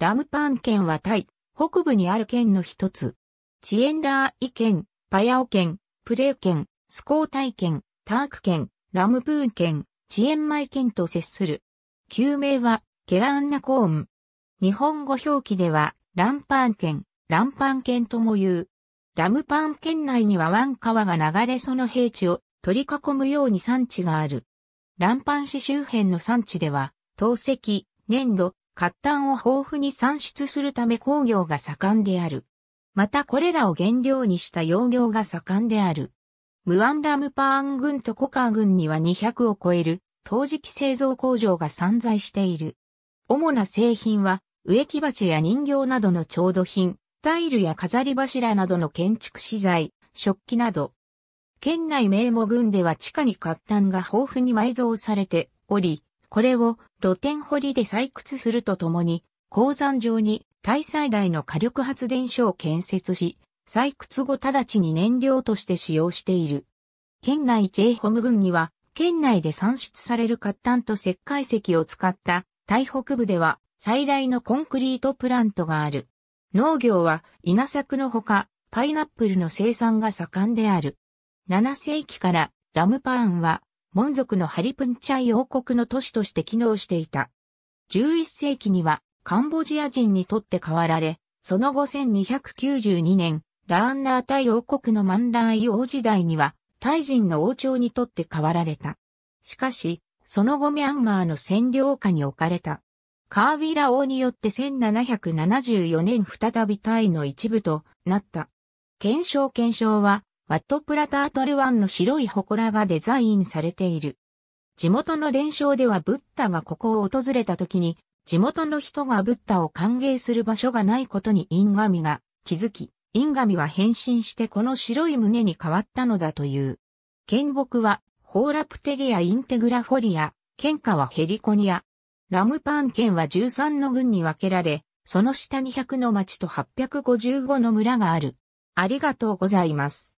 ラムパン県はタイ、北部にある県の一つ。チエンラーイ県、パヤオ県、プレー県、スコータイ県、ターク県、ラムプーン県、チエンマイ県と接する。旧名は、ケランナコーン。日本語表記では、ランパン県、ランパン県とも言う。ラムパン県内には湾川が流れその平地を取り囲むように産地がある。ランパン市周辺の産地では、陶石、粘土、活炭を豊富に産出するため工業が盛んである。またこれらを原料にした養業が盛んである。ムアンラムパーン軍とコカー軍には200を超える陶磁器製造工場が散在している。主な製品は植木鉢や人形などの調度品、タイルや飾り柱などの建築資材、食器など。県内名簿群では地下に活炭が豊富に埋蔵されており、これを露天掘りで採掘するとともに、鉱山上に大最大の火力発電所を建設し、採掘後直ちに燃料として使用している。県内 J ホム郡には、県内で産出される活炭と石灰石を使った台北部では最大のコンクリートプラントがある。農業は稲作のほか、パイナップルの生産が盛んである。7世紀からラムパーンは門族のハリプンチャイ王国の都市として機能していた。11世紀にはカンボジア人にとって変わられ、その後1292年、ラーンナータイ王国のマンラーイ王時代には、タイ人の王朝にとって変わられた。しかし、その後ミャンマーの占領下に置かれた。カーヴィラ王によって1774年再びタイの一部となった。検証検証はワットプラタートル湾の白い祠がデザインされている。地元の伝承ではブッダがここを訪れた時に、地元の人がブッダを歓迎する場所がないことにインガミが気づき、インガミは変身してこの白い胸に変わったのだという。剣木は、ホーラプテリア・インテグラフォリア、剣下はヘリコニア。ラムパン県は13の群に分けられ、その下に100の町と855の村がある。ありがとうございます。